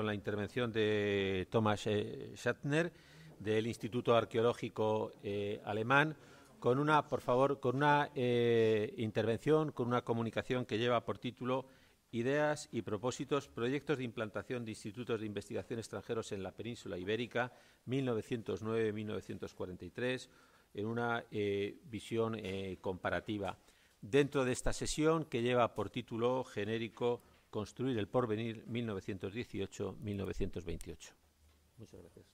con la intervención de Thomas eh, Schattner del Instituto Arqueológico eh, Alemán, con una, por favor, con una eh, intervención, con una comunicación que lleva por título Ideas y propósitos, proyectos de implantación de institutos de investigación extranjeros en la península ibérica, 1909-1943, en una visión comparativa. Dentro de esta sesión, que lleva por título genérico Construir el porvenir 1918-1928. Muchas gracias.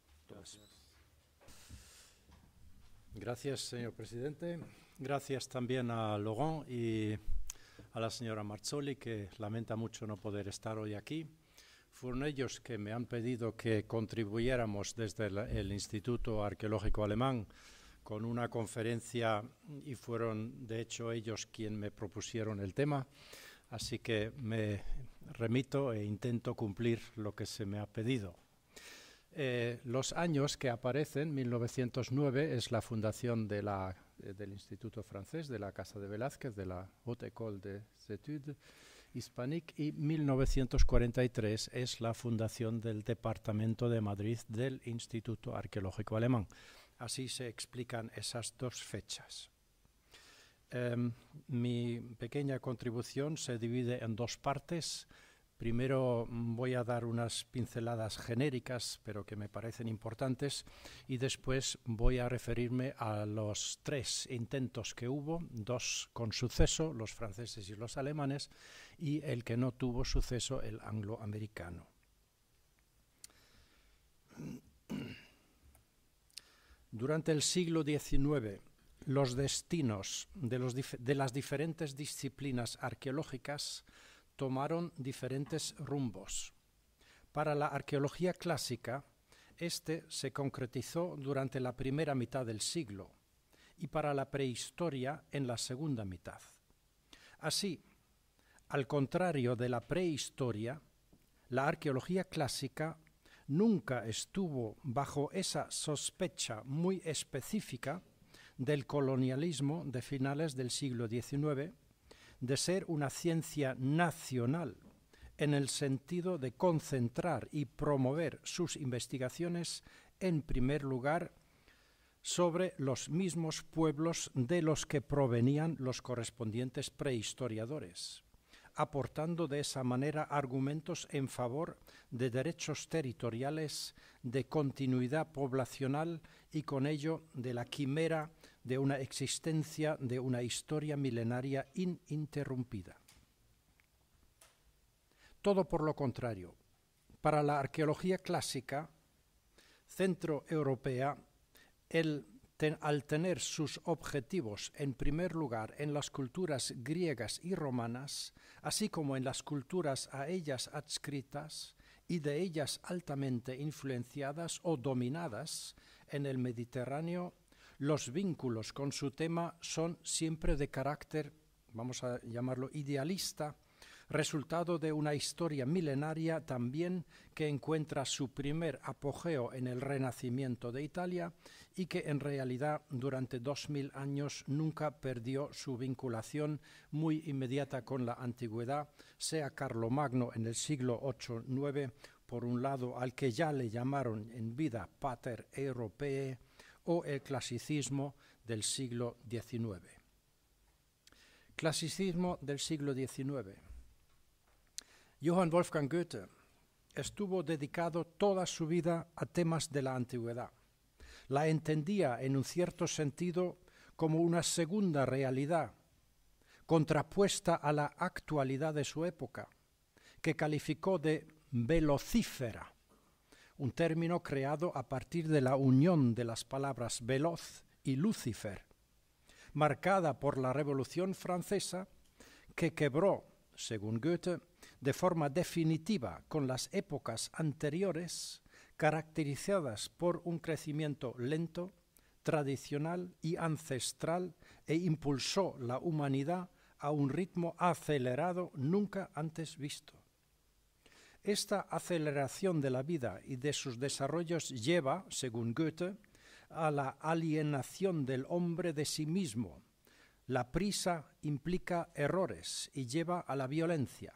Gracias, señor presidente. Gracias también a Laurent y a la señora Marzoli, que lamenta mucho no poder estar hoy aquí. Fueron ellos que me han pedido que contribuyéramos desde el, el Instituto Arqueológico Alemán con una conferencia y fueron, de hecho, ellos quienes me propusieron el tema. Así que me remito e intento cumplir lo que se me ha pedido. Eh, los años que aparecen, 1909 es la fundación eh, del Instituto Francés, de la Casa de Velázquez, de la Haute École des Études Hispaniques, y 1943 es la fundación del Departamento de Madrid del Instituto Arqueológico Alemán. Así se explican esas dos fechas. Em, mi pequeña contribución se divide en dos partes. Primero mm, voy a dar unas pinceladas genéricas, pero que me parecen importantes, y después voy a referirme a los tres intentos que hubo, dos con suceso, los franceses y los alemanes, y el que no tuvo suceso, el angloamericano. Durante el siglo XIX, los destinos de, las diferentes disciplinas arqueológicas tomaron diferentes rumbos. Para la arqueología clásica, este se concretizó durante la primera mitad del siglo y para la prehistoria en la segunda mitad. Así, al contrario de la prehistoria, la arqueología clásica nunca estuvo bajo esa sospecha muy específica del colonialismo de finales del siglo XIX de ser una ciencia nacional en el sentido de concentrar y promover sus investigaciones en primer lugar sobre los mismos pueblos de los que provenían los correspondientes prehistoriadores aportando de esa manera argumentos en favor de derechos territoriales, de continuidad poblacional y con ello de la quimera de una existencia, de una historia milenaria ininterrumpida. Todo por lo contrario. Para la arqueología clásica, centroeuropea, el al tener sus objetivos en primer lugar en las culturas griegas y romanas, así como en las culturas a ellas adscritas y de ellas altamente influenciadas o dominadas en el Mediterráneo, los vínculos con su tema son siempre de carácter, vamos a llamarlo, idealista, resultado de una historia milenaria también que encuentra su primer apogeo en el Renacimiento de Italia y que en realidad durante dos mil años nunca perdió su vinculación muy inmediata con la antigüedad, sea Carlomagno en el siglo 8-9, por un lado al que ya le llamaron en vida Pater Europee, o el clasicismo del siglo XIX. Clasicismo del siglo XIX. Johann Wolfgang Goethe estuvo dedicado toda su vida a temas de la antigüedad. La entendía en un cierto sentido como una segunda realidad, contrapuesta a la actualidad de su época, que calificó de velocífera, un término creado a partir de la unión de las palabras veloz y Lucifer, marcada por la Revolución Francesa, que quebró, según Goethe, de forma definitiva con las épocas anteriores, caracterizadas por un crecimiento lento, tradicional y ancestral, e impulsó la humanidad a un ritmo acelerado nunca antes visto. Esta aceleración de la vida y de sus desarrollos lleva, según Goethe, a la alienación del hombre de sí mismo. La prisa implica errores y lleva a la violencia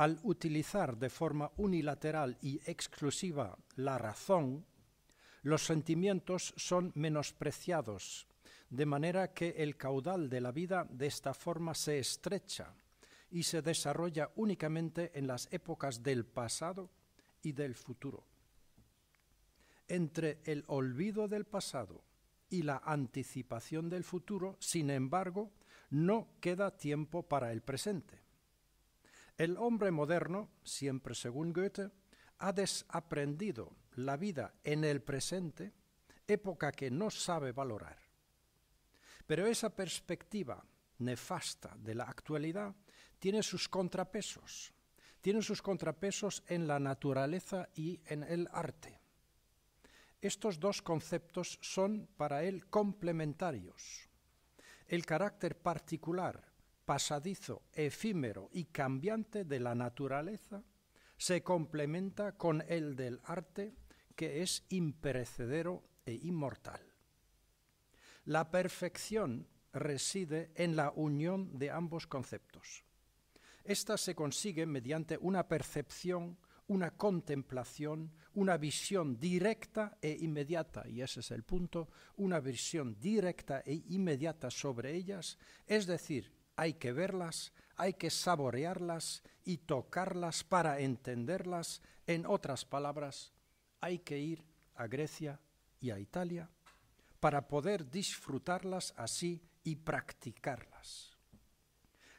al utilizar de forma unilateral y exclusiva la razón, los sentimientos son menospreciados, de manera que el caudal de la vida de esta forma se estrecha y se desarrolla únicamente en las épocas del pasado y del futuro. Entre el olvido del pasado y la anticipación del futuro, sin embargo, no queda tiempo para el presente. El hombre moderno, siempre según Goethe, ha desaprendido la vida en el presente, época que no sabe valorar. Pero esa perspectiva nefasta de la actualidad tiene sus contrapesos, tiene sus contrapesos en la naturaleza y en el arte. Estos dos conceptos son para él complementarios. El carácter particular pasadizo, efímero y cambiante de la naturaleza, se complementa con el del arte, que es imperecedero e inmortal. La perfección reside en la unión de ambos conceptos. Esta se consigue mediante una percepción, una contemplación, una visión directa e inmediata, y ese es el punto, una visión directa e inmediata sobre ellas, es decir, hay que verlas, hay que saborearlas y tocarlas para entenderlas. En otras palabras, hay que ir a Grecia y a Italia para poder disfrutarlas así y practicarlas.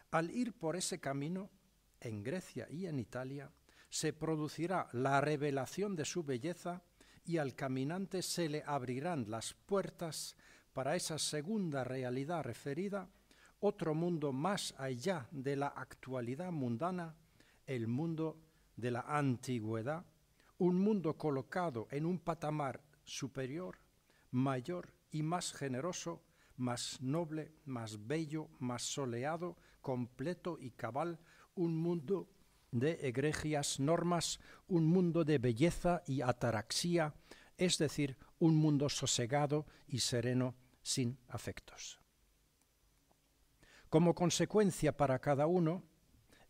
Al ir por ese camino, en Grecia y en Italia, se producirá la revelación de su belleza y al caminante se le abrirán las puertas para esa segunda realidad referida otro mundo más allá de la actualidad mundana, el mundo de la antigüedad, un mundo colocado en un patamar superior, mayor y más generoso, más noble, más bello, más soleado, completo y cabal, un mundo de egregias normas, un mundo de belleza y ataraxia, es decir, un mundo sosegado y sereno sin afectos. Como consecuencia para cada uno,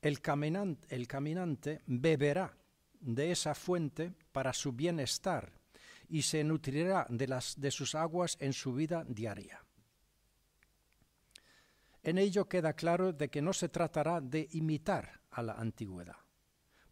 el caminante, beberá de esa fuente para su bienestar y se nutrirá de, las, de sus aguas en su vida diaria. En ello queda claro de que no se tratará de imitar a la antigüedad.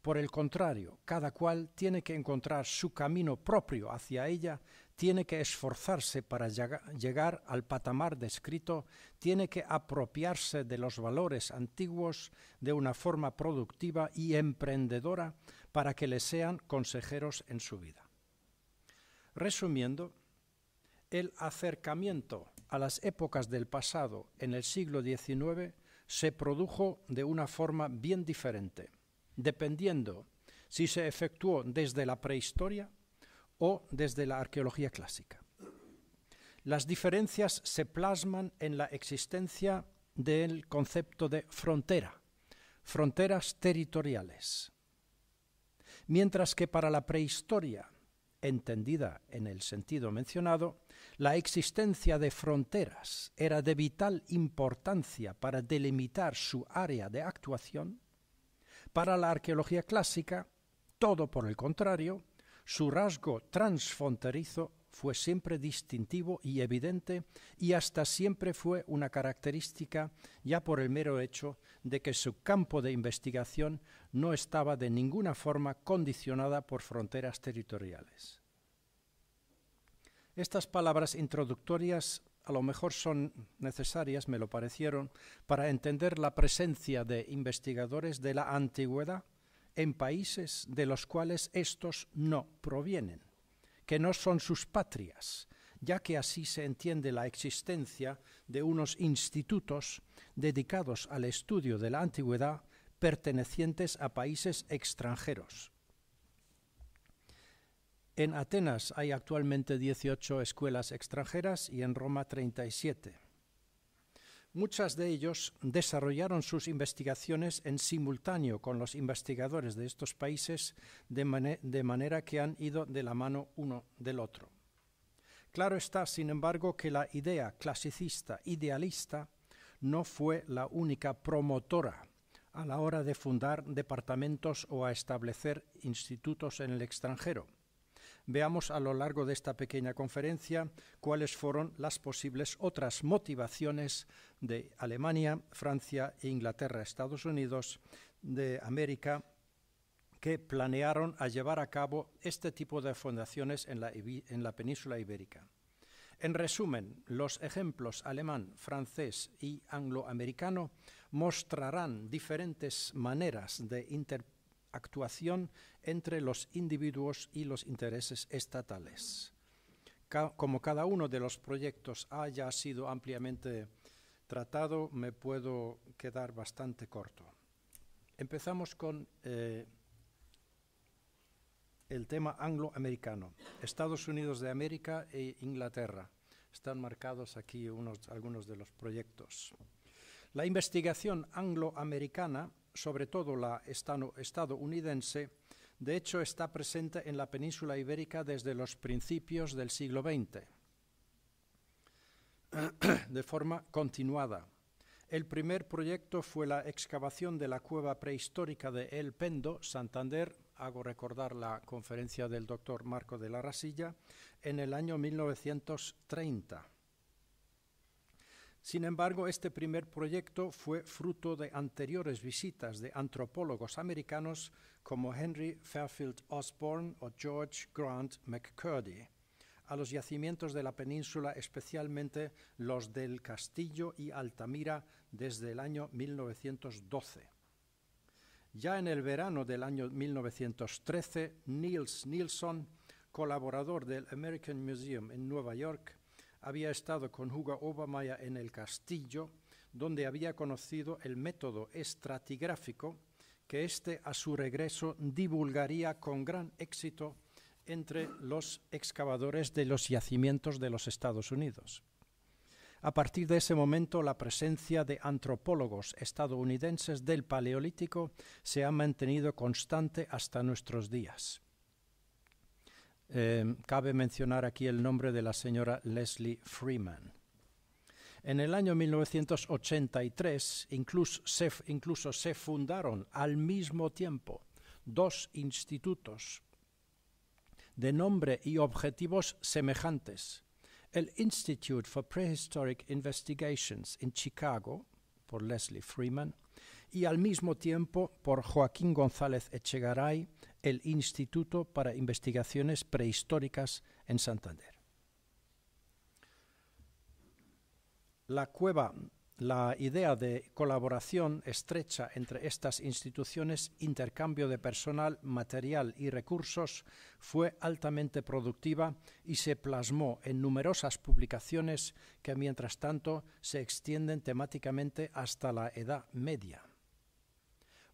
Por el contrario, cada cual tiene que encontrar su camino propio hacia ella tiene que esforzarse para llegar al patamar descrito, tiene que apropiarse de los valores antiguos de una forma productiva y emprendedora para que le sean consejeros en su vida. Resumiendo, el acercamiento a las épocas del pasado en el siglo XIX se produjo de una forma bien diferente, dependiendo si se efectuó desde la prehistoria o desde la arqueología clásica. Las diferencias se plasman en la existencia del concepto de frontera, fronteras territoriales. Mientras que para la prehistoria, entendida en el sentido mencionado, la existencia de fronteras era de vital importancia para delimitar su área de actuación, para la arqueología clásica, todo por el contrario, su rasgo transfronterizo fue siempre distintivo y evidente y hasta siempre fue una característica ya por el mero hecho de que su campo de investigación no estaba de ninguna forma condicionada por fronteras territoriales. Estas palabras introductorias a lo mejor son necesarias, me lo parecieron, para entender la presencia de investigadores de la antigüedad en países de los cuales estos no provienen, que no son sus patrias, ya que así se entiende la existencia de unos institutos dedicados al estudio de la antigüedad pertenecientes a países extranjeros. En Atenas hay actualmente 18 escuelas extranjeras y en Roma 37. Muchas de ellos desarrollaron sus investigaciones en simultáneo con los investigadores de estos países, de, manera que han ido de la mano uno del otro. Claro está, sin embargo, que la idea clasicista idealista no fue la única promotora a la hora de fundar departamentos o a establecer institutos en el extranjero Veamos a lo largo de esta pequeña conferencia cuáles fueron las posibles otras motivaciones de Alemania, Francia e Inglaterra, Estados Unidos, de América que planearon a llevar a cabo este tipo de fundaciones en la, en la península ibérica. En resumen, los ejemplos alemán, francés y angloamericano mostrarán diferentes maneras de interpretar actuación entre los individuos y los intereses estatales. como cada uno de los proyectos haya sido ampliamente tratado, me puedo quedar bastante corto. Empezamos con eh, el tema angloamericano. Estados Unidos de América e Inglaterra. Están marcados aquí unos, algunos de los proyectos. La investigación angloamericana sobre todo la estadounidense, de hecho está presente en la península ibérica desde los principios del siglo XX, de forma continuada. El primer proyecto fue la excavación de la cueva prehistórica de El Pendo, Santander, hago recordar la conferencia del doctor Marco de la Rasilla, en el año 1930. Sin embargo, este primer proyecto fue fruto de anteriores visitas de antropólogos americanos como Henry Fairfield Osborne o George Grant McCurdy a los yacimientos de la península, especialmente los del Castillo y Altamira desde el año 1912. Ya en el verano del año 1913, Niels Nilsson, colaborador del American Museum en Nueva York, había estado con Hugo Obamaya en el castillo, donde había conocido el método estratigráfico que éste a su regreso divulgaría con gran éxito entre los excavadores de los yacimientos de los Estados Unidos. A partir de ese momento, la presencia de antropólogos estadounidenses del Paleolítico se ha mantenido constante hasta nuestros días. Em, cabe mencionar aquí el nombre de la señora Leslie Freeman. En el año 1983 incluso se, incluso se fundaron al mismo tiempo dos institutos de nombre y objetivos semejantes. El Institute for Prehistoric Investigations en Chicago, por Leslie Freeman, y al mismo tiempo por Joaquín González Echegaray el Instituto para Investigaciones Prehistóricas en Santander. La cueva, la idea de colaboración estrecha entre estas instituciones, intercambio de personal, material y recursos, fue altamente productiva y se plasmó en numerosas publicaciones que mientras tanto se extienden temáticamente hasta la Edad Media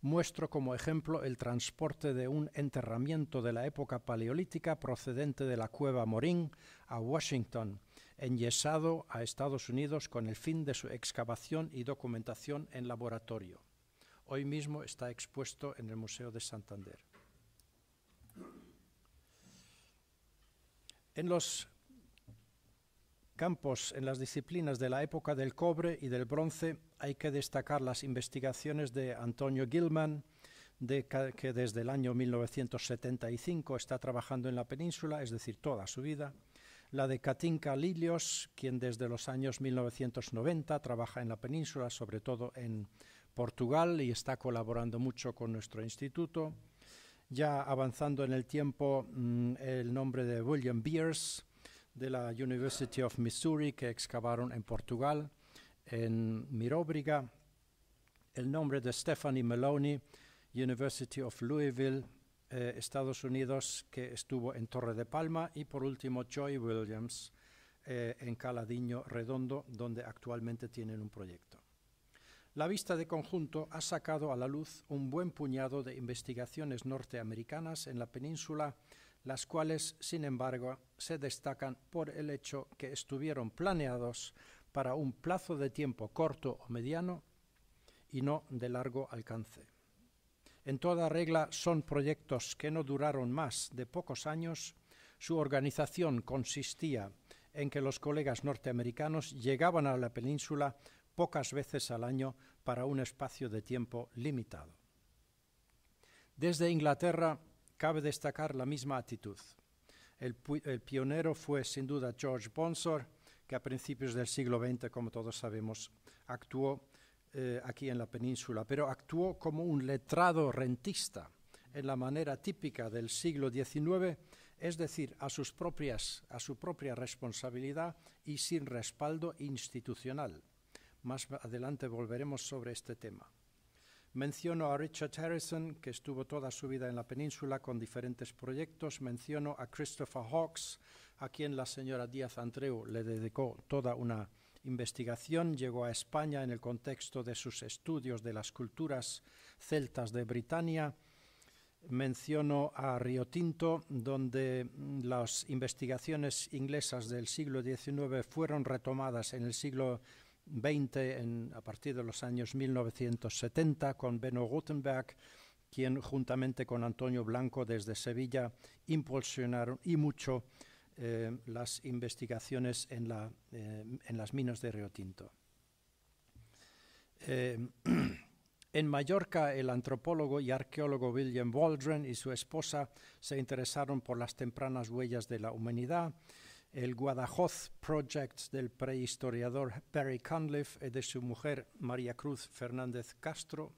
muestro como ejemplo el transporte de un enterramiento de la época paleolítica procedente de la cueva Morín a Washington, enyesado a Estados Unidos con el fin de su excavación y documentación en laboratorio. Hoy mismo está expuesto en el Museo de Santander. En los campos en las disciplinas de la época del cobre y del bronce hay que destacar las investigaciones de Antonio Gilman, que desde el año 1975 está trabajando en la península, es decir, toda su vida, la de Katinka Lilios, quien desde los años 1990 trabaja en la península, sobre todo en Portugal, y está colaborando mucho con nuestro instituto. Ya avanzando en el tiempo, mm, el nombre de William Beers, de la University of Missouri que excavaron en Portugal, en Miróbriga, el nombre de Stephanie Maloney, University of Louisville, eh, Estados Unidos, que estuvo en Torre de Palma, y por último Joy Williams, eh, en Caladiño Redondo, donde actualmente tienen un proyecto. La vista de conjunto ha sacado a la luz un buen puñado de investigaciones norteamericanas en la península, las cuales, sin embargo, se destacan por el hecho que estuvieron planeados para un plazo de tiempo corto o mediano y no de largo alcance. En toda regla son proyectos que no duraron más de pocos años. Su organización consistía en que los colegas norteamericanos llegaban a la península pocas veces al año para un espacio de tiempo limitado. Desde Inglaterra cabe destacar la misma actitud. El, pionero fue sin duda George Bonsor, que a principios del siglo XX, como todos sabemos, actuó eh, aquí en la península, pero actuó como un letrado rentista en la manera típica del siglo XIX, es decir, a, sus propias, a su propia responsabilidad y sin respaldo institucional. Más adelante volveremos sobre este tema. Menciono a Richard Harrison, que estuvo toda su vida en la península con diferentes proyectos. Menciono a Christopher Hawkes, a quien la señora Díaz Andreu le dedicó toda una investigación. Llegó a España en el contexto de sus estudios de las culturas celtas de Britania. Menciono a Río Tinto, donde las investigaciones inglesas del siglo XIX fueron retomadas en el siglo 20 a partir de los años 1970 con Beno Gutenberg, quien juntamente con Antonio Blanco desde Sevilla impulsionaron y mucho eh, las investigaciones en, la, eh, en, las minas de Río Tinto. Eh, en Mallorca, el antropólogo y arqueólogo William Waldron y su esposa se interesaron por las tempranas huellas de la humanidad el Guadajoz Project del prehistoriador Perry Cunliffe y eh, de su mujer María Cruz Fernández Castro,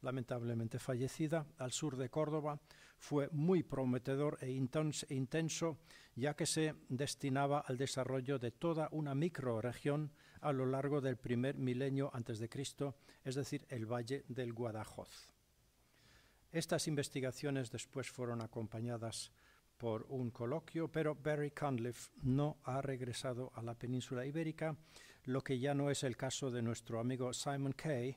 lamentablemente fallecida, al sur de Córdoba, fue muy prometedor e, e intenso, ya que se destinaba al desarrollo de toda una microregión a lo largo del primer milenio antes de Cristo, es decir, el Valle del Guadajoz. Estas investigaciones después fueron acompañadas por un coloquio, pero Barry Cunliffe no ha regresado a la península ibérica, lo que ya no es el caso de nuestro amigo Simon Kay,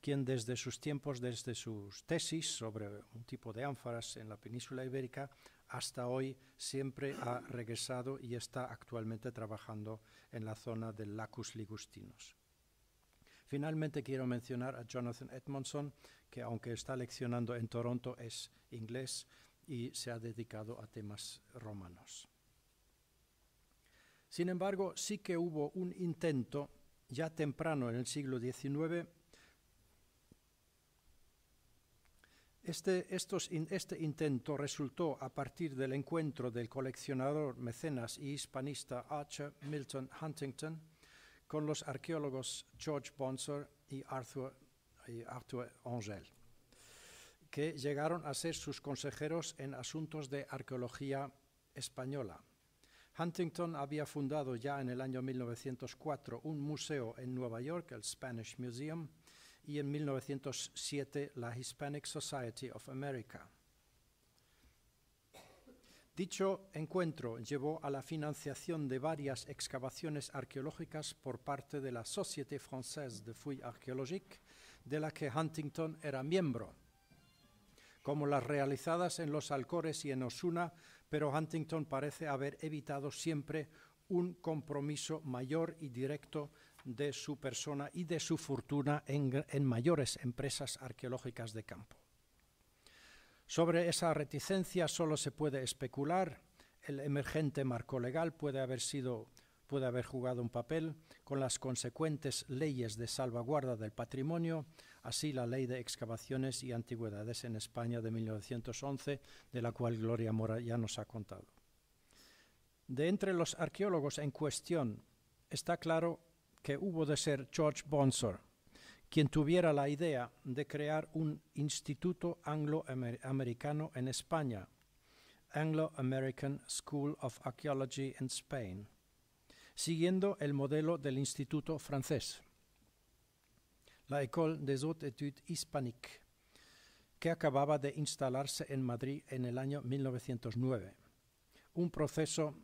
quien desde sus tiempos, desde sus tesis sobre un tipo de ánforas en la península ibérica, hasta hoy siempre ha regresado y está actualmente trabajando en la zona del Lacus Ligustinus. Finalmente quiero mencionar a Jonathan Edmondson, que aunque está leccionando en Toronto es inglés, y se ha dedicado a temas romanos. Sin embargo, sí que hubo un intento, ya temprano en el siglo XIX, este, este, intento resultó a partir del encuentro del coleccionador, mecenas y hispanista Archer Milton Huntington con los arqueólogos George Bonsor y Arthur, y Arthur Angel que llegaron a ser sus consejeros en asuntos de arqueología española. Huntington había fundado ya en el año 1904 un museo en Nueva York, el Spanish Museum, y en 1907 la Hispanic Society of America. Dicho encuentro llevó a la financiación de varias excavaciones arqueológicas por parte de la Société Française de Fouilles Archéologiques, de la que Huntington era miembro como las realizadas en los Alcores y en Osuna, pero Huntington parece haber evitado siempre un compromiso mayor y directo de su persona y de su fortuna en, mayores empresas arqueológicas de campo. Sobre esa reticencia solo se puede especular. El emergente marco legal puede haber sido puede haber jugado un papel con las consecuentes leyes de salvaguarda del patrimonio, así la Ley de Excavaciones y Antigüedades en España de 1911, de la cual Gloria Mora ya nos ha contado. De entre los arqueólogos en cuestión, está claro que hubo de ser George Bonsor, quien tuviera la idea de crear un instituto Angloamericano en España, Anglo-American School of Archaeology in Spain, siguiendo el modelo del Instituto francés, la École des Hautes Études Hispaniques, que acababa de instalarse en Madrid en el año 1909. Un proceso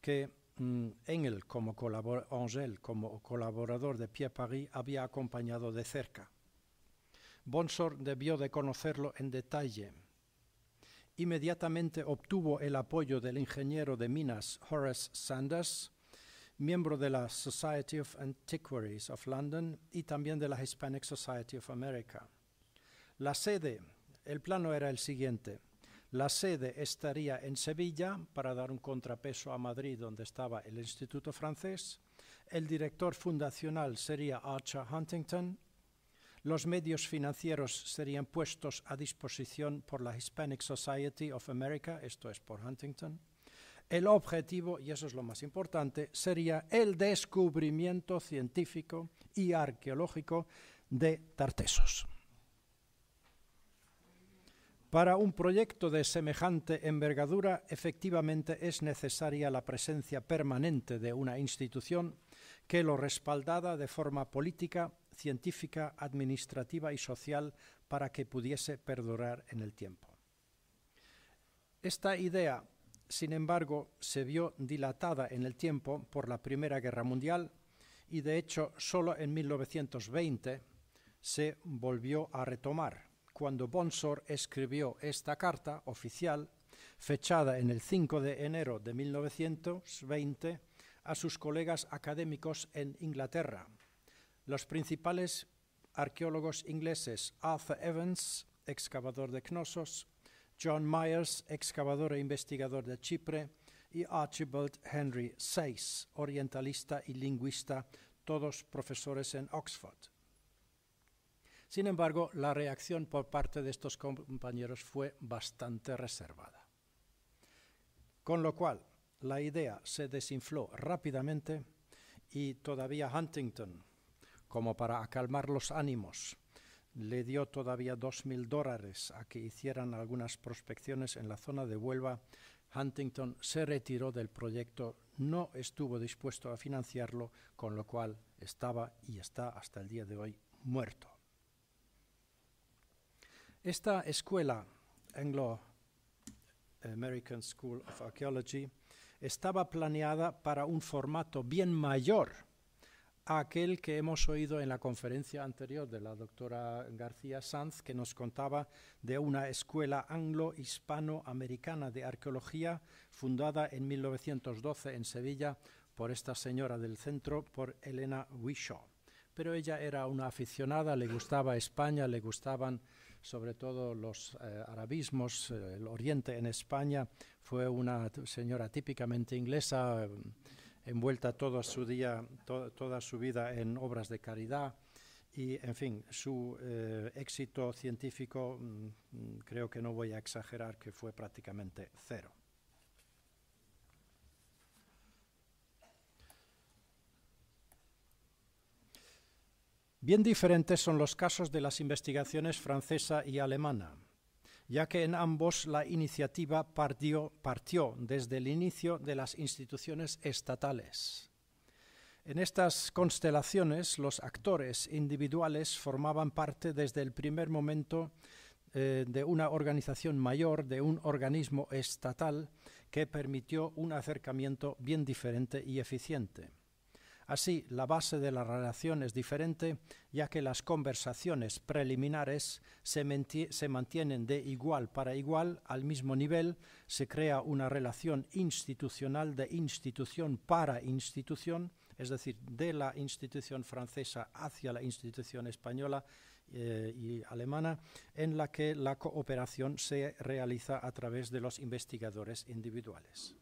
que mm, Engel, como como colaborador de Pierre Paris, había acompañado de cerca. Bonsor debió de conocerlo en detalle. Inmediatamente obtuvo el apoyo del ingeniero de minas Horace Sanders, miembro de la Society of Antiquaries of London y también de la Hispanic Society of America. La sede, el plano era el siguiente. La sede estaría en Sevilla para dar un contrapeso a Madrid donde estaba el Instituto francés. El director fundacional sería Archer Huntington. Los medios financieros serían puestos a disposición por la Hispanic Society of America, esto es por Huntington el objetivo, y eso es lo más importante, sería el descubrimiento científico y arqueológico de Tartesos. Para un proyecto de semejante envergadura, efectivamente es necesaria la presencia permanente de una institución que lo respaldara de forma política, científica, administrativa y social para que pudiese perdurar en el tiempo. Esta idea sin embargo, se vio dilatada en el tiempo por la Primera Guerra Mundial y de hecho solo en 1920 se volvió a retomar, cuando Bonsor escribió esta carta oficial fechada en el 5 de enero de 1920 a sus colegas académicos en Inglaterra. Los principales arqueólogos ingleses Arthur Evans, excavador de Knossos, John Myers, excavador e investigador de Chipre, y Archibald Henry seis, orientalista y lingüista, todos profesores en Oxford. Sin embargo, la reacción por parte de estos compañeros fue bastante reservada. Con lo cual, la idea se desinfló rápidamente y todavía Huntington, como para acalmar los ánimos, le dio todavía dos mil dólares a que hicieran algunas prospecciones en la zona de Huelva, Huntington se retiró del proyecto, no estuvo dispuesto a financiarlo, con lo cual estaba y está hasta el día de hoy muerto. Esta escuela, Anglo American School of Archaeology, estaba planeada para un formato bien mayor a aquel que hemos oído en la conferencia anterior de la doctora García Sanz, que nos contaba de una escuela anglo-hispano-americana de arqueología fundada en 1912 en Sevilla por esta señora del centro, por Elena Wishaw. Pero ella era una aficionada, le gustaba España, le gustaban sobre todo los eh, arabismos, eh, el oriente en España. Fue una señora típicamente inglesa. Mm, envuelta todo su día, toda su vida en obras de caridad y, en fin, su eh, éxito científico mm, creo que no voy a exagerar que fue prácticamente cero. Bien diferentes son los casos de las investigaciones francesa y alemana ya que en ambos la iniciativa partió, desde el inicio de las instituciones estatales. En estas constelaciones los actores individuales formaban parte desde el primer momento eh, de una organización mayor, de un organismo estatal que permitió un acercamiento bien diferente y eficiente. Así, la base de la relación es diferente, ya que las conversaciones preliminares se, mantienen de igual para igual al mismo nivel, se crea una relación institucional de institución para institución, es decir, de la institución francesa hacia la institución española eh, y alemana, en la que la cooperación se realiza a través de los investigadores individuales.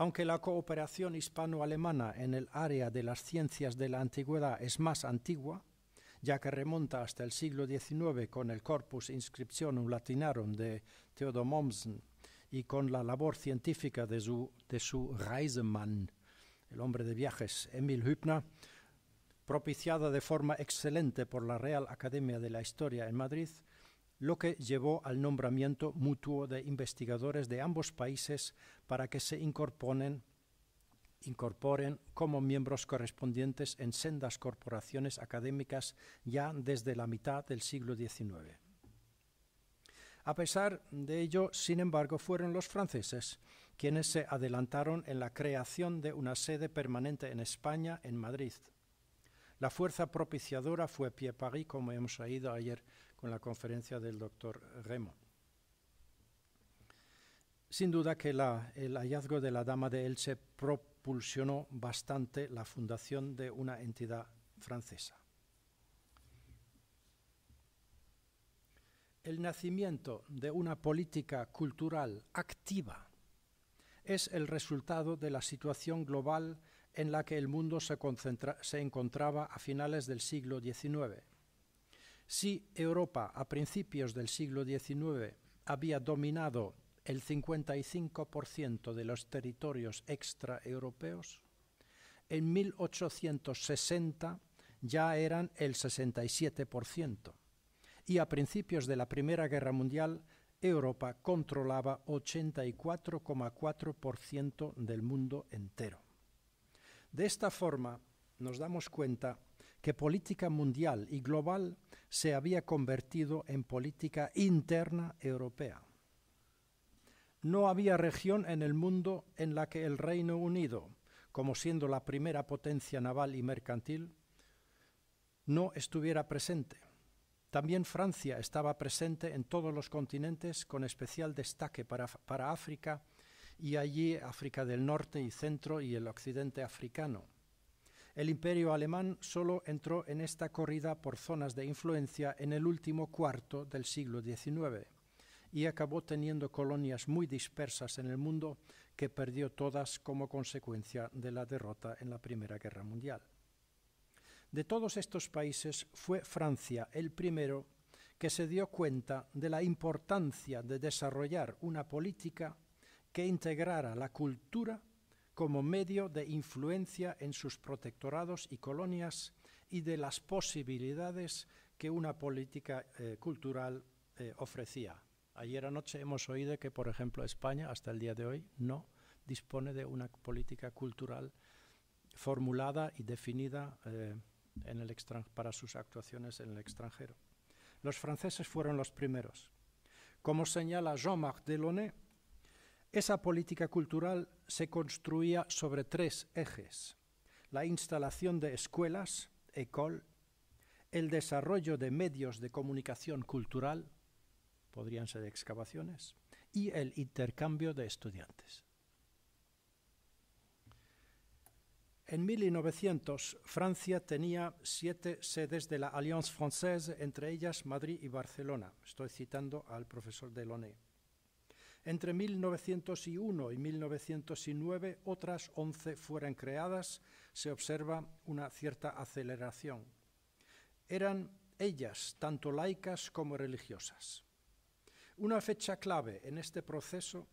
Aunque la cooperación hispano-alemana en el área de las ciencias de la antigüedad es más antigua, ya que remonta hasta el siglo XIX con el Corpus Inscriptionum Latinarum de Theodor Mommsen y con la labor científica de su, de su Reisemann, el hombre de viajes Emil Hübner, propiciada de forma excelente por la Real Academia de la Historia en Madrid, lo que llevó al nombramiento mutuo de investigadores de ambos países para que se incorporen, como miembros correspondientes en sendas corporaciones académicas ya desde la mitad del siglo XIX. A pesar de ello, sin embargo, fueron los franceses quienes se adelantaron en la creación de una sede permanente en España, en Madrid. La fuerza propiciadora fue Pierre como hemos oído ayer con la conferencia del doctor Remo. Sin duda que el hallazgo de la Dama de Elche propulsionó bastante la fundación de una entidad francesa. El nacimiento de una política cultural activa es el resultado de la situación global en la que el mundo se encontraba a finales del siglo XIX si Europa a principios del siglo XIX había dominado el 55% de los territorios extraeuropeos, en 1860 ya eran el 67%, y a principios de la Primera Guerra Mundial Europa controlaba 84,4% del mundo entero. De esta forma nos damos cuenta que política mundial y global se había convertido en política interna europea. No había región en el mundo en la que el Reino Unido, como siendo la primera potencia naval y mercantil, no estuviera presente. También Francia estaba presente en todos los continentes, con especial destaque para, África y allí África del Norte y Centro y el Occidente africano el imperio alemán solo entró en esta corrida por zonas de influencia en el último cuarto del siglo XIX y acabó teniendo colonias muy dispersas en el mundo que perdió todas como consecuencia de la derrota en la Primera Guerra Mundial. De todos estos países fue Francia el primero que se dio cuenta de la importancia de desarrollar una política que integrara la cultura como medio de influencia en sus protectorados y colonias y de las posibilidades que una política eh, cultural eh, ofrecía. Ayer anoche hemos oído que, por ejemplo, España hasta el día de hoy no dispone de una política cultural formulada y definida eh, en el para sus actuaciones en el extranjero. Los franceses fueron los primeros. Como señala Jean-Marc Delaunay, esa política cultural se construía sobre tres ejes, la instalación de escuelas, el desarrollo de medios de comunicación cultural, podrían ser excavaciones, y el intercambio de estudiantes. En 1900, Francia tenía siete sedes de la Alliance Française, entre ellas Madrid y Barcelona. Estoy citando al profesor Delaunay. Entre 1901 y 1909 otras 11 fueron creadas, se observa una cierta aceleración. Eran ellas tanto laicas como religiosas. Una fecha clave en este proceso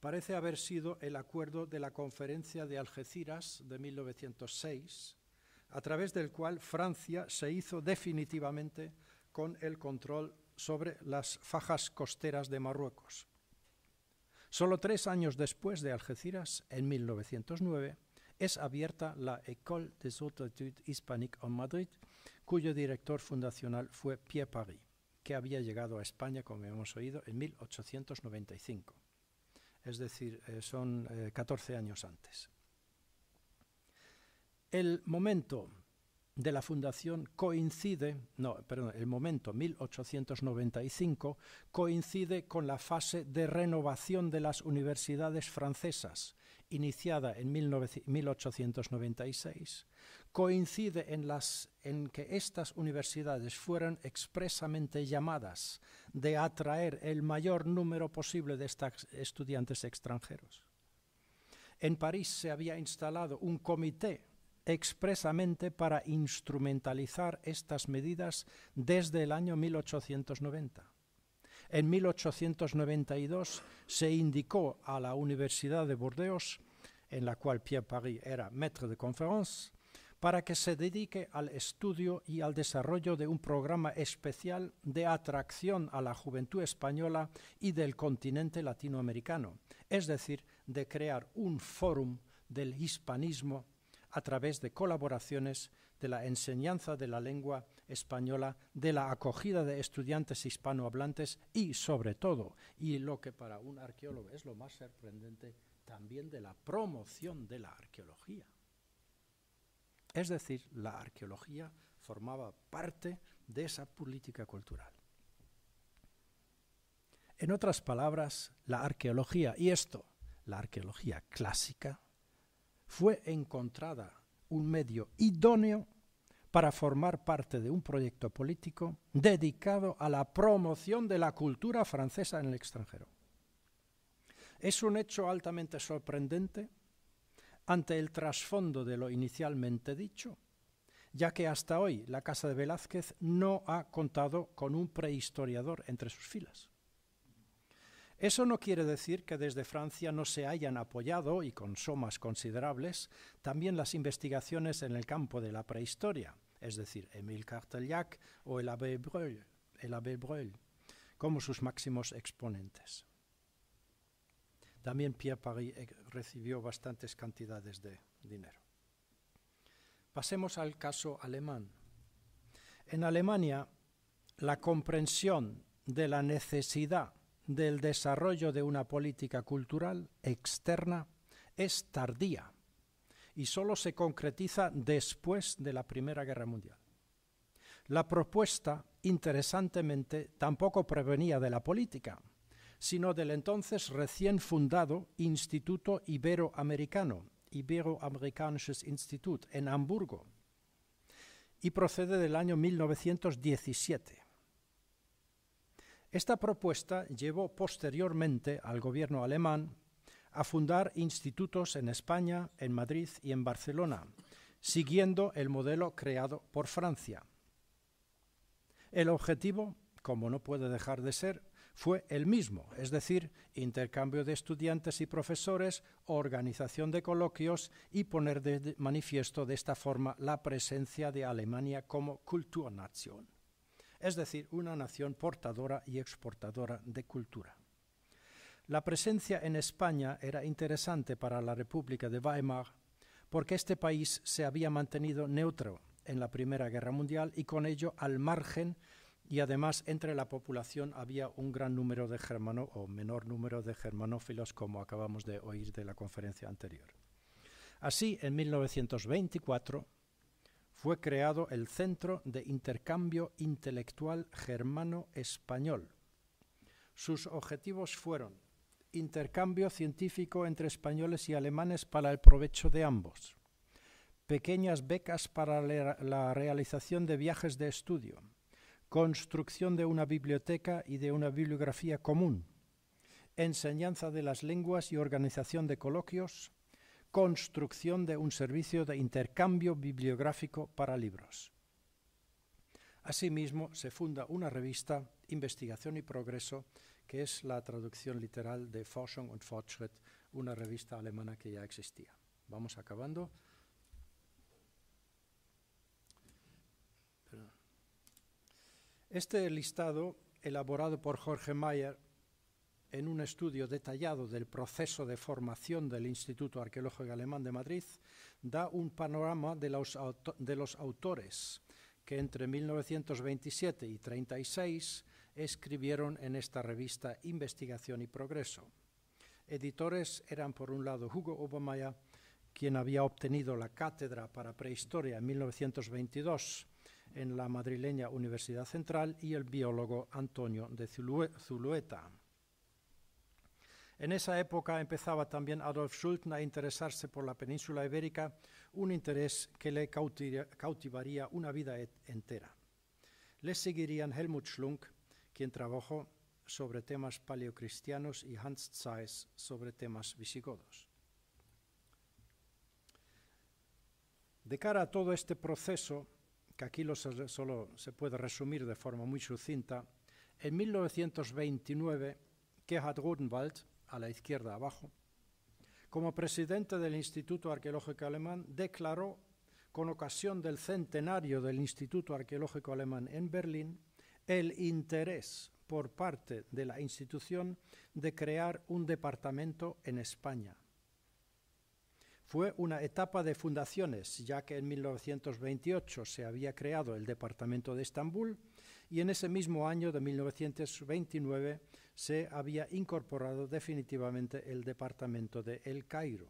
parece haber sido el acuerdo de la Conferencia de Algeciras de 1906, a través del cual Francia se hizo definitivamente con el control sobre las fajas costeras de Marruecos. Solo tres años después de Algeciras, en 1909, es abierta la École des Autorités Hispaniques en Madrid, cuyo director fundacional fue Pierre Paris, que había llegado a España, como hemos oído, en 1895. Es decir, eh, son 14 eh, años antes. El momento de la fundación coincide, no, perdón, el momento 1895 coincide con la fase de renovación de las universidades francesas, iniciada en 1896. Coincide en, las, en que estas universidades fueron expresamente llamadas de atraer el mayor número posible de estudiantes extranjeros. En París se había instalado un comité expresamente para instrumentalizar estas medidas desde el año 1890. En 1892 se indicó a la Universidad de Burdeos, en la cual Pierre Paris era maître de conférence, para que se dedique al estudio y al desarrollo de un programa especial de atracción a la juventud española y del continente latinoamericano, es decir, de crear un fórum del hispanismo a través de colaboraciones de la enseñanza de la lengua española, de la acogida de estudiantes hispanohablantes y, sobre todo, y lo que para un arqueólogo es lo más sorprendente, también de la promoción de la arqueología. Es decir, la arqueología formaba parte de esa política cultural. En otras palabras, la arqueología, y esto, la arqueología clásica, fue encontrada un medio idóneo para formar parte de un proyecto político dedicado a la promoción de la cultura francesa en el extranjero. Es un hecho altamente sorprendente ante el trasfondo de lo inicialmente dicho, ya que hasta hoy la Casa de Velázquez no ha contado con un prehistoriador entre sus filas. Eso no quiere decir que desde Francia no se hayan apoyado, y con somas considerables, también las investigaciones en el campo de la prehistoria, es decir, Émile Cartellac o el Abbé Breuil, el como sus máximos exponentes. También Pierre Paris eh, recibió bastantes cantidades de dinero. Pasemos al caso alemán. En Alemania, la comprensión de la necesidad del desarrollo de una política cultural externa es tardía y solo se concretiza después de la Primera Guerra Mundial. La propuesta, interesantemente, tampoco prevenía de la política, sino del entonces recién fundado Instituto Iberoamericano, Iberoamericanisches Institut, en Hamburgo, y procede del año 1917. Esta propuesta llevó posteriormente al gobierno alemán a fundar institutos en España, en Madrid y en Barcelona, siguiendo el modelo creado por Francia. El objetivo, como no puede dejar de ser, fue el mismo, es decir, intercambio de estudiantes y profesores, organización de coloquios y poner de manifiesto de esta forma la presencia de Alemania como Kulturnation es decir, una nación portadora y exportadora de cultura. La presencia en España era interesante para la República de Weimar porque este país se había mantenido neutro en la Primera Guerra Mundial y con ello al margen y además entre la población había un gran número de o menor número de germanófilos como acabamos de oír de la conferencia anterior. Así, en 1924, fue creado el Centro de Intercambio Intelectual Germano-Español. Sus objetivos fueron intercambio científico entre españoles y alemanes para el provecho de ambos, pequeñas becas para la realización de viajes de estudio, construcción de una biblioteca y de una bibliografía común, enseñanza de las lenguas y organización de coloquios, construcción de un servicio de intercambio bibliográfico para libros. Asimismo, se funda una revista, Investigación y Progreso, que es la traducción literal de Forschung und Fortschritt, una revista alemana que ya existía. Vamos acabando. Este listado, elaborado por Jorge Mayer, en un estudio detallado del proceso de formación del Instituto Arqueológico Alemán de Madrid, da un panorama de los, autores que entre 1927 y 36 escribieron en esta revista Investigación y Progreso. Editores eran por un lado Hugo Obamaya, quien había obtenido la cátedra para prehistoria en 1922 en la madrileña Universidad Central, y el biólogo Antonio de Zulueta. En esa época empezaba también Adolf Schultz a interesarse por la península ibérica, un interés que le cautivaría una vida entera. Le seguirían Helmut Schlunk, quien trabajó sobre temas paleocristianos, y Hans Zeiss sobre temas visigodos. De cara a todo este proceso, que aquí solo se puede resumir de forma muy sucinta, en 1929 Gerhard Rodenwald a la izquierda abajo, como presidente del Instituto Arqueológico Alemán, declaró, con ocasión del centenario del Instituto Arqueológico Alemán en Berlín, el interés por parte de la institución de crear un departamento en España. Fue una etapa de fundaciones, ya que en 1928 se había creado el Departamento de Estambul y en ese mismo año de 1929 se había incorporado definitivamente el departamento de El Cairo.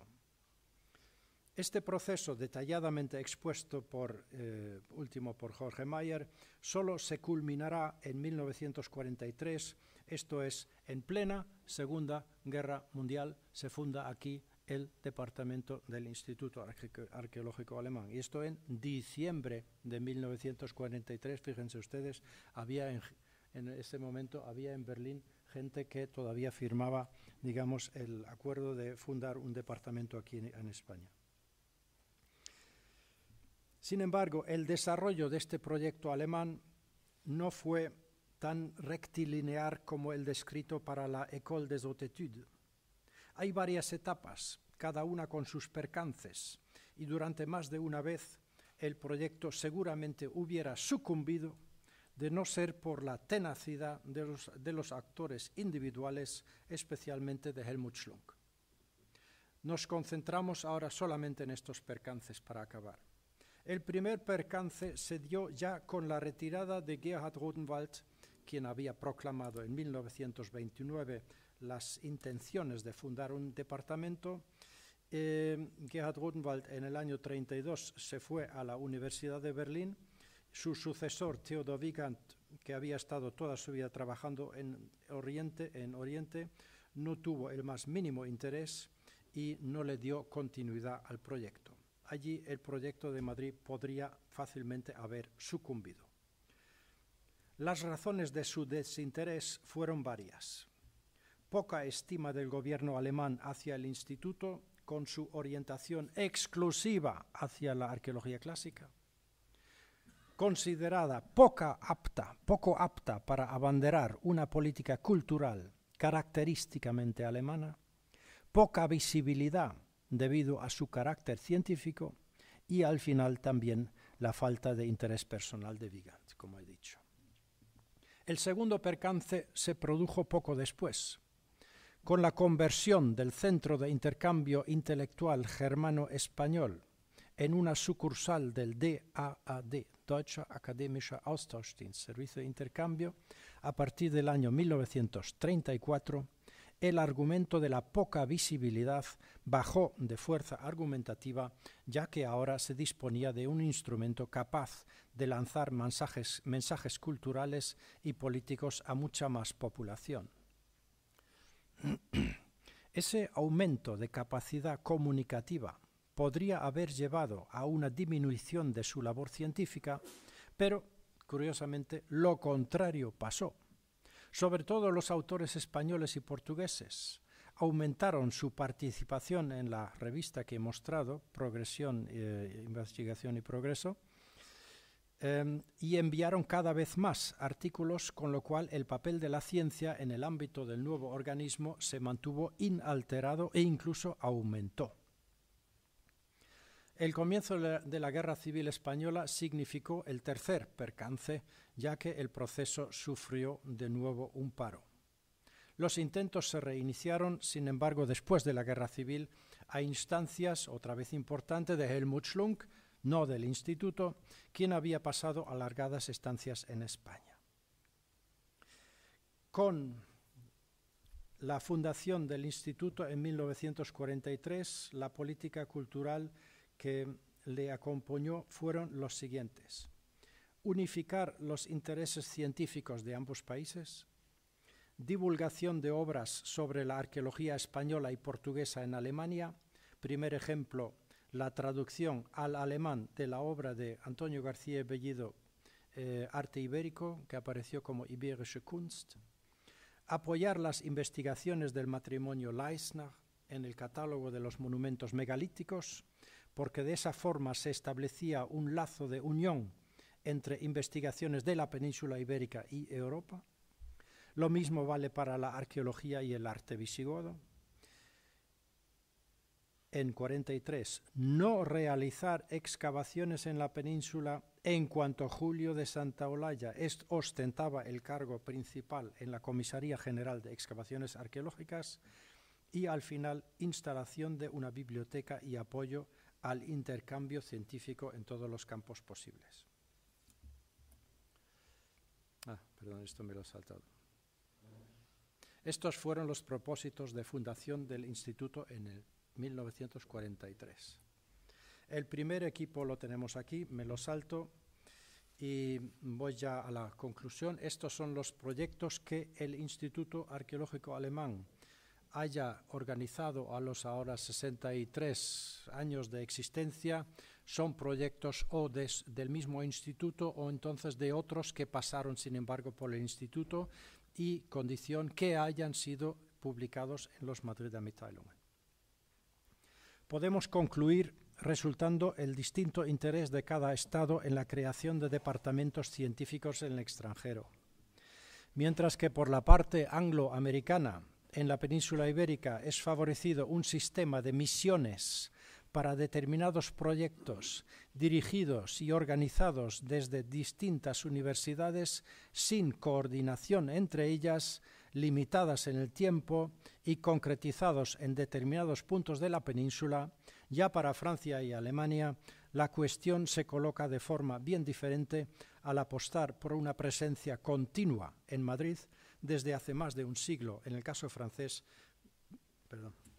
Este proceso detalladamente expuesto por eh, último por Jorge Mayer solo se culminará en 1943, esto es en plena Segunda Guerra Mundial se funda aquí el departamento del Instituto Arqueológico Alemán. Y esto en diciembre de 1943, fíjense ustedes, había en ese momento había en Berlín gente que todavía firmaba, digamos, el acuerdo de fundar un departamento aquí en, España. Sin embargo, el desarrollo de este proyecto alemán no fue tan rectilinear como el descrito para la École des Hautes Etudes. Hay varias etapas, cada una con sus percances, y durante más de una vez el proyecto seguramente hubiera sucumbido de no ser por la tenacidad de los, actores individuales, especialmente de Helmut Schlunk. Nos concentramos ahora solamente en estos percances para acabar. El primer percance se dio ya con la retirada de Gerhard Rudenwald, quien había proclamado en 1929 las intenciones de fundar un departamento. Eh, Gerhard Rudenwald en el año 32 se fue a la Universidad de Berlín su sucesor, Theodor Wigand, que había estado toda su vida trabajando en Oriente, en Oriente, no tuvo el más mínimo interés y no le dio continuidad al proyecto. Allí el proyecto de Madrid podría fácilmente haber sucumbido. Las razones de su desinterés fueron varias. Poca estima del gobierno alemán hacia el instituto con su orientación exclusiva hacia la arqueología clásica considerada poca apta, poco apta para abanderar una política cultural característicamente alemana, poca visibilidad debido a su carácter científico y al final también la falta de interés personal de Wigand, como he dicho. El segundo percance se produjo poco después, con la conversión del Centro de Intercambio Intelectual Germano-Español en una sucursal del DAAD, Deutsche Akademische Austauschdienst, servicio de intercambio, a partir del año 1934, el argumento de la poca visibilidad bajó de fuerza argumentativa, ya que ahora se disponía de un instrumento capaz de lanzar mensajes, mensajes culturales y políticos a mucha más población. Ese aumento de capacidad comunicativa podría haber llevado a una disminución de su labor científica, pero, curiosamente, lo contrario pasó. Sobre todo los autores españoles y portugueses aumentaron su participación en la revista que he mostrado, Progresión, eh, Investigación y Progreso, em, y enviaron cada vez más artículos, con lo cual el papel de la ciencia en el ámbito del nuevo organismo se mantuvo inalterado e incluso aumentó. El comienzo de la Guerra Civil Española significó el tercer percance, ya que el proceso sufrió de nuevo un paro. Los intentos se reiniciaron, sin embargo, después de la Guerra Civil, a instancias otra vez importante, de Helmut Schlunk, no del Instituto, quien había pasado alargadas estancias en España. Con la fundación del Instituto en 1943, la política cultural que le acompañó fueron los siguientes. Unificar los intereses científicos de ambos países, divulgación de obras sobre la arqueología española y portuguesa en Alemania, primer ejemplo, la traducción al alemán de la obra de Antonio García Bellido, eh, Arte Ibérico, que apareció como Iberische Kunst, apoyar las investigaciones del matrimonio Leisner en el catálogo de los monumentos megalíticos, porque de esa forma se establecía un lazo de unión entre investigaciones de la península ibérica y Europa. Lo mismo vale para la arqueología y el arte visigodo. En 43, no realizar excavaciones en la península en cuanto Julio de Santa Olalla ostentaba el cargo principal en la Comisaría General de Excavaciones Arqueológicas y al final instalación de una biblioteca y apoyo al intercambio científico en todos los campos posibles. Ah, perdón, esto me lo he saltado. Estos fueron los propósitos de fundación del instituto en el 1943. El primer equipo lo tenemos aquí, me lo salto y voy ya a la conclusión. Estos son los proyectos que el Instituto Arqueológico Alemán haya organizado a los ahora 63 años de existencia son proyectos o del mismo instituto o entonces de otros que pasaron, sin embargo, por el instituto y condición que hayan sido publicados en los Madrid Mitteilungen. Podemos concluir resultando el distinto interés de cada Estado en la creación de departamentos científicos en el extranjero. Mientras que por la parte angloamericana en la península ibérica es favorecido un sistema de misiones para determinados proyectos dirigidos y organizados desde distintas universidades sin coordinación entre ellas, limitadas en el tiempo y concretizados en determinados puntos de la península, ya para Francia y Alemania, la cuestión se coloca de forma bien diferente al apostar por una presencia continua en Madrid desde hace más de un siglo en el caso francés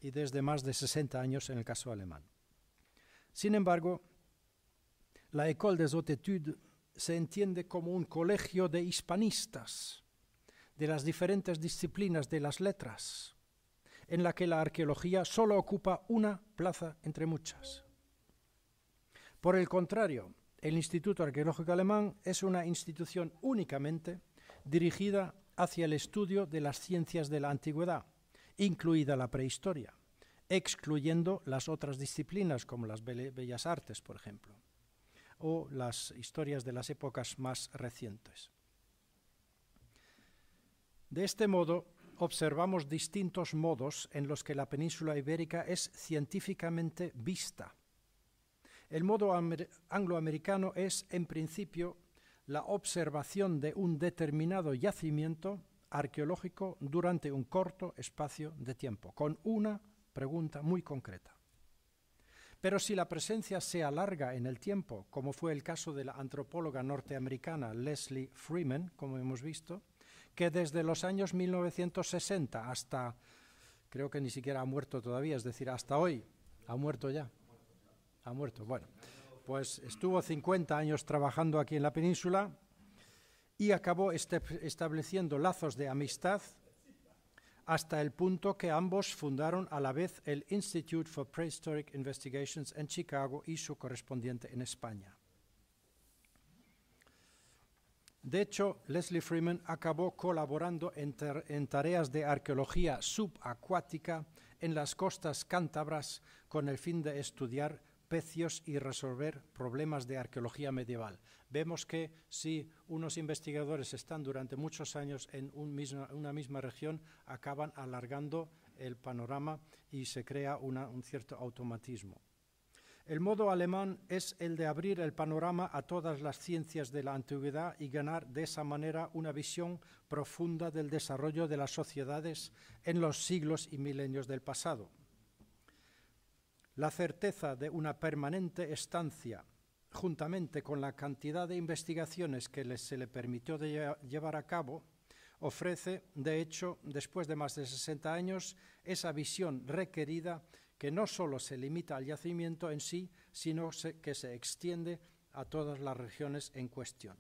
y desde más de 60 años en el caso alemán. Sin embargo, la École des Hautes Études se entiende como un colegio de hispanistas de las diferentes disciplinas de las letras, en la que la arqueología solo ocupa una plaza entre muchas. Por el contrario, el Instituto Arqueológico Alemán es una institución únicamente dirigida hacia el estudio de las ciencias de la antigüedad, incluida la prehistoria, excluyendo las otras disciplinas como las bellas artes, por ejemplo, o las historias de las épocas más recientes. De este modo, observamos distintos modos en los que la península ibérica es científicamente vista. El modo angloamericano es, en principio, la observación de un determinado yacimiento arqueológico durante un corto espacio de tiempo, con una pregunta muy concreta. Pero si la presencia se alarga en el tiempo, como fue el caso de la antropóloga norteamericana Leslie Freeman, como hemos visto, que desde los años 1960 hasta, creo que ni siquiera ha muerto todavía, es decir, hasta hoy, ha muerto ya, ha muerto, bueno pues estuvo 50 años trabajando aquí en la península y acabó este, estableciendo lazos de amistad hasta el punto que ambos fundaron a la vez el Institute for Prehistoric Investigations en Chicago y su correspondiente en España. De hecho, Leslie Freeman acabó colaborando en, en, tareas de arqueología subacuática en las costas cántabras con el fin de estudiar y resolver problemas de arqueología medieval. Vemos que si unos investigadores están durante muchos años en una misma región, acaban alargando el panorama y se crea un cierto automatismo. El modo alemán es el de abrir el panorama a todas las ciencias de la antigüedad y ganar de esa manera una visión profunda del desarrollo de las sociedades en los siglos y milenios del pasado la certeza de una permanente estancia, juntamente con la cantidad de investigaciones que se le permitió llevar a cabo, ofrece, de hecho, después de más de 60 años, esa visión requerida que no solo se limita al yacimiento en sí, sino que se extiende a todas las regiones en cuestión.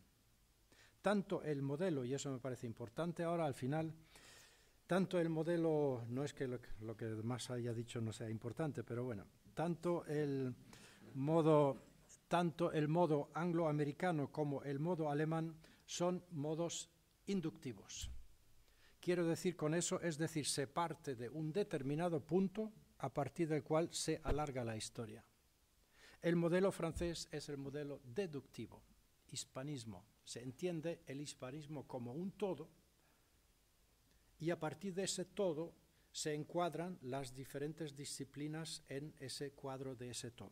Tanto el modelo, y eso me parece importante ahora al final, tanto el modelo, no es que lo que más haya dicho no sea importante, pero bueno, tanto el modo, tanto el modo angloamericano como el modo alemán son modos inductivos. Quiero decir con eso, es decir, se parte de un determinado punto a partir del cual se alarga la historia. El modelo francés es el modelo deductivo, hispanismo. Se entiende el hispanismo como un todo y a partir de ese todo se encuadran las diferentes disciplinas en ese cuadro de ese todo.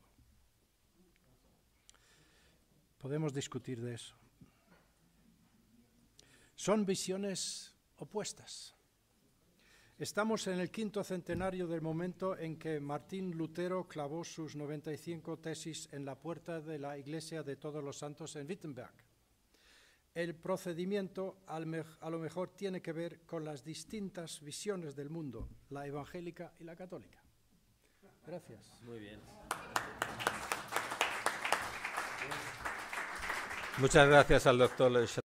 Podemos discutir de eso. Son visiones opuestas. Estamos en el quinto centenario del momento en que Martín Lutero clavó sus 95 tesis en la puerta de la iglesia de todos los santos en Wittenberg el procedimiento a lo mejor tiene que ver con las distintas visiones del mundo, la evangélica y la católica. Gracias. Muy bien. Muchas gracias al doctor